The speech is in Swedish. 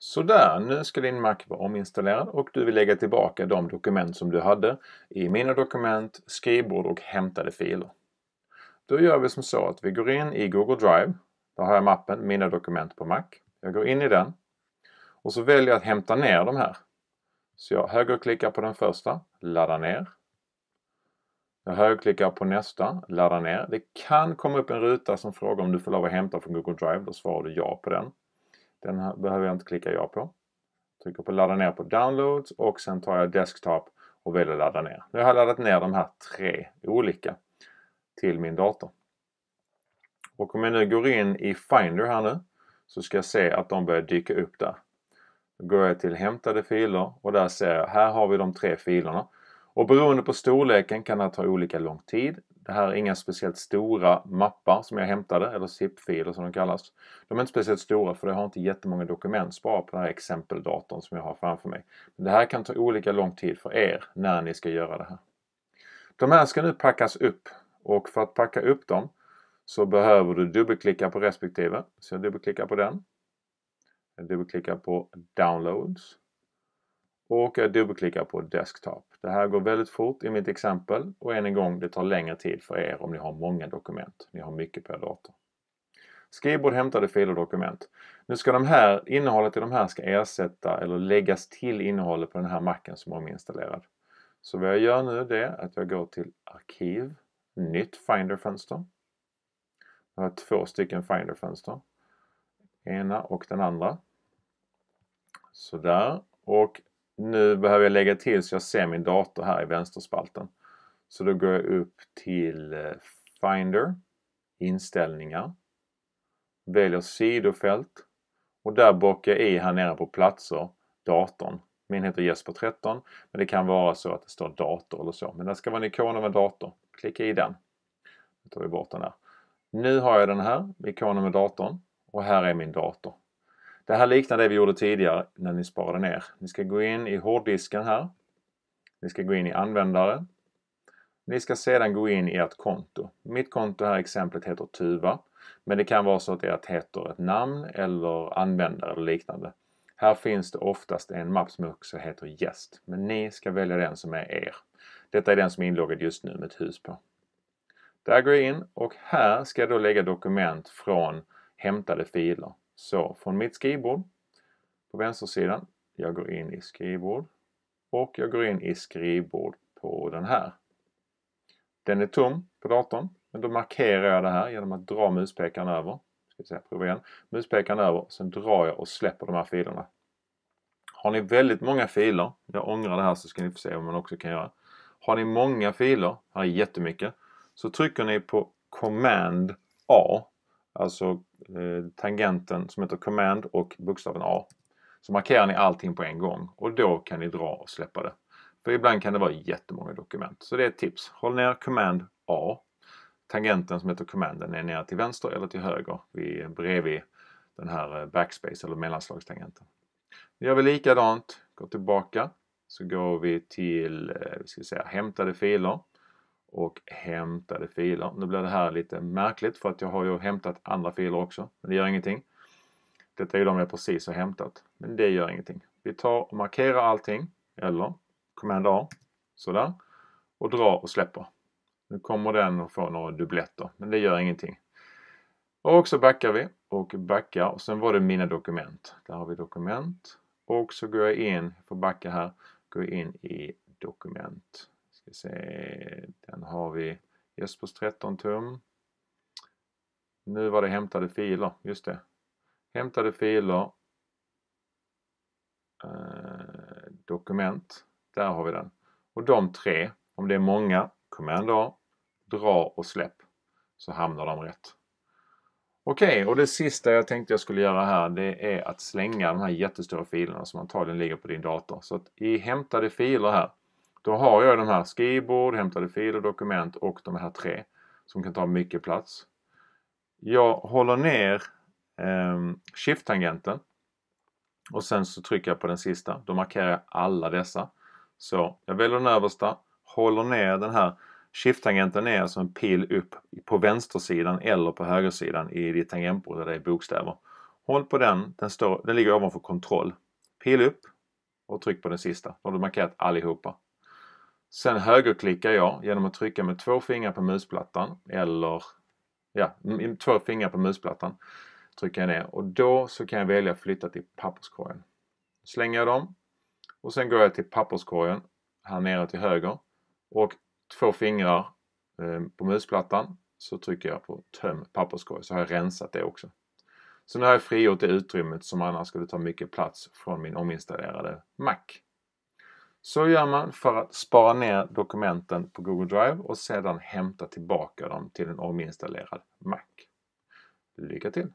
Sådär, nu ska din Mac vara ominstallerad och du vill lägga tillbaka de dokument som du hade i Mina dokument, skrivbord och hämtade filer. Då gör vi som så att vi går in i Google Drive. Där har jag mappen Mina dokument på Mac. Jag går in i den och så väljer jag att hämta ner de här. Så jag högerklickar på den första, Ladda ner. Jag högerklickar på nästa, Ladda ner. Det kan komma upp en ruta som frågar om du får lov att hämta från Google Drive. Då svarar du ja på den. Den behöver jag inte klicka ja på. Trycker på ladda ner på downloads och sen tar jag desktop och väljer ladda ner. Nu har jag laddat ner de här tre olika till min dator. Och om jag nu går in i Finder här nu så ska jag se att de börjar dyka upp där. Då går jag till hämtade filer och där ser jag här har vi de tre filerna. Och beroende på storleken kan det ta olika lång tid det här är inga speciellt stora mappar som jag hämtade, eller zip-filer som de kallas. De är inte speciellt stora för jag har inte jättemånga dokument sparat på den här exempeldatorn som jag har framför mig. Men det här kan ta olika lång tid för er när ni ska göra det här. De här ska nu packas upp och för att packa upp dem så behöver du dubbelklicka på respektive. Så jag dubbelklickar på den. Jag dubbelklickar på Downloads och jag dubbelklickar på desktop. Det här går väldigt fort i mitt exempel och än en gång det tar längre tid för er om ni har många dokument. Ni har mycket på er dator. Skrivbord hämtade filer och dokument. Nu ska de här, innehållet i de här ska ersätta eller läggas till innehållet på den här macken som är ominstallerad. Så vad jag gör nu det är att jag går till Arkiv, Nytt Finder-fönster. Jag har två stycken Finder-fönster. Ena och den andra. Sådär. Och nu behöver jag lägga till så jag ser min dator här i vänsterspalten. Så då går jag upp till eh, Finder, Inställningar, väljer sidofält och där bockar jag i här nere på platser datorn. Min heter Jesper13 men det kan vara så att det står dator eller så. Men det ska vara en ikon med dator. Klicka i den. Nu tar vi bort den här. Nu har jag den här, ikonen med datorn och här är min dator. Det här liknar det vi gjorde tidigare när ni sparade ner. Ni ska gå in i hårddisken här. Ni ska gå in i användare. Ni ska sedan gå in i ert konto. Mitt konto här exemplet heter Tuva. Men det kan vara så att ert heter ett namn eller användare eller liknande. Här finns det oftast en mapp som också heter Gäst. Men ni ska välja den som är er. Detta är den som är inloggad just nu med ett hus på. Där går jag in och här ska jag då lägga dokument från hämtade filer. Så från mitt skrivbord på vänstersidan, jag går in i skrivbord och jag går in i skrivbord på den här. Den är tom på datorn men då markerar jag det här genom att dra muspekaren över. Ska säga, prova igen. Muspekaren över, sen drar jag och släpper de här filerna. Har ni väldigt många filer, jag ångrar det här så ska ni få se vad man också kan göra. Har ni många filer, här är jättemycket, så trycker ni på Command A, alltså Eh, tangenten som heter command och bokstaven A. Så markerar ni allting på en gång och då kan ni dra och släppa det. För ibland kan det vara jättemånga dokument. Så det är ett tips. Håll ner command A. Tangenten som heter commanden är nere till vänster eller till höger vid, bredvid den här eh, backspace eller mellanslagstangenten. Nu gör vi likadant. Går tillbaka. Så går vi till, eh, vi ska säga hämtade filer och hämtade filer. Nu blir det här lite märkligt för att jag har ju hämtat andra filer också. Men det gör ingenting. Detta är de jag precis har hämtat. Men det gör ingenting. Vi tar och markerar allting. Eller Command A. Sådär. Och drar och släpper. Nu kommer den att få några dubbletter. Men det gör ingenting. Och så backar vi och backar. Och sen var det mina dokument. Där har vi dokument. Och så går jag in, Får backa här, går in i dokument. Ska se, den har vi. Jespers 13 tum. Nu var det hämtade filer, just det. Hämtade filer. Eh, dokument. Där har vi den. Och de tre, om det är många, command A, dra och släpp. Så hamnar de rätt. Okej, okay, och det sista jag tänkte jag skulle göra här det är att slänga de här jättestora filerna som antagligen ligger på din dator. Så att i hämtade filer här då har jag de här skrivbord, hämtade filer, dokument och de här tre som kan ta mycket plats. Jag håller ner eh, shift-tangenten och sen så trycker jag på den sista. Då markerar jag alla dessa. Så jag väljer den översta, håller ner den här Shift-tangenten är alltså en pil upp på vänstersidan eller på högersidan i ditt tangentbord där det är bokstäver. Håll på den, den, står, den ligger ovanför kontroll. Pil upp och tryck på den sista. Då har du markerat allihopa. Sen högerklickar jag genom att trycka med två fingrar på musplattan eller ja, två fingrar på musplattan. Trycker jag ner och då så kan jag välja att flytta till papperskorgen. Slänger jag dem och sen går jag till papperskorgen här nere till höger och två fingrar eh, på musplattan så trycker jag på töm papperskorg så har jag rensat det också. Så nu har jag frigjort det utrymmet som annars skulle ta mycket plats från min ominstallerade Mac. Så gör man för att spara ner dokumenten på Google Drive och sedan hämta tillbaka dem till en ominstallerad Mac. Lycka till!